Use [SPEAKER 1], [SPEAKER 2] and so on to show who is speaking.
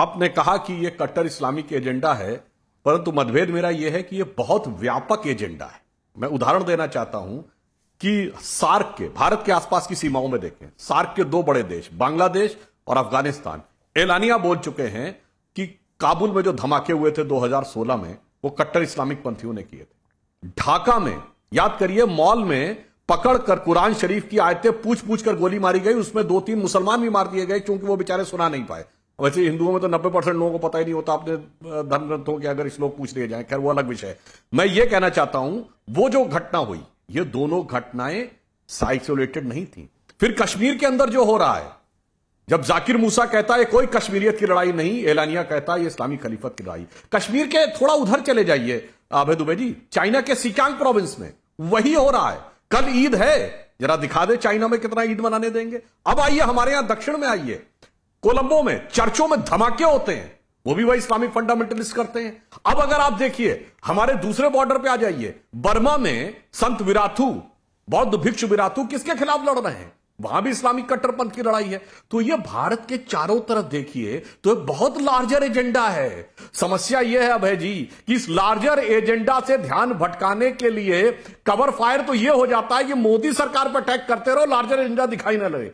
[SPEAKER 1] आपने कहा कि यह कट्टर इस्लामिक एजेंडा है परंतु मतभेद मेरा यह है कि यह बहुत व्यापक एजेंडा है मैं उदाहरण देना चाहता हूं कि सार्क के भारत के आसपास की सीमाओं में देखें सार्क के दो बड़े देश बांग्लादेश और अफगानिस्तान एलानिया बोल चुके हैं कि काबुल में जो धमाके हुए थे 2016 में वो कट्टर इस्लामिक पंथियों ने किए थे ढाका में याद करिए मॉल में पकड़कर कुरान शरीफ की आयतें पूछ पूछ कर गोली मारी गई उसमें दो तीन मुसलमान भी मार दिए गए क्योंकि वो बेचारे सुना नहीं पाए वैसे हिंदुओं में तो 90 परसेंट लोगों को पता ही नहीं होता आपने धन ग्रंथों के अगर श्लोक पूछ लिए जाए खैर वो अलग विषय है मैं ये कहना चाहता हूं वो जो घटना हुई ये दोनों घटनाएं आइसोलेटेड नहीं थी फिर कश्मीर के अंदर जो हो रहा है जब जाकिर मूसा कहता है कोई कश्मीरियत की लड़ाई नहीं एलानिया कहता है ये इस्लामी खलीफत की लड़ाई कश्मीर के थोड़ा उधर चले जाइए आबे दुबे जी चाइना के सिकांग प्रोविंस में वही हो रहा है कल ईद है जरा दिखा दे चाइना में कितना ईद मनाने देंगे अब आइए हमारे यहां दक्षिण में आइए कोलंबो में चर्चों में धमाके होते हैं वो भी वही इस्लामिक फंडामेंटलिस्ट करते हैं अब अगर आप देखिए हमारे दूसरे बॉर्डर पे आ जाइए बर्मा में संत विराथू बौद्ध भिक्षु विराथू किसके खिलाफ लड़ रहे हैं वहां भी इस्लामिक कट्टरपंथ की लड़ाई है तो ये भारत के चारों तरफ देखिए तो बहुत लार्जर एजेंडा है समस्या यह है अभय जी कि इस लार्जर एजेंडा से ध्यान भटकाने के लिए कवर फायर तो यह हो जाता है कि मोदी सरकार पर अटैक करते रहो लार्जर एजेंडा दिखाई ना लगे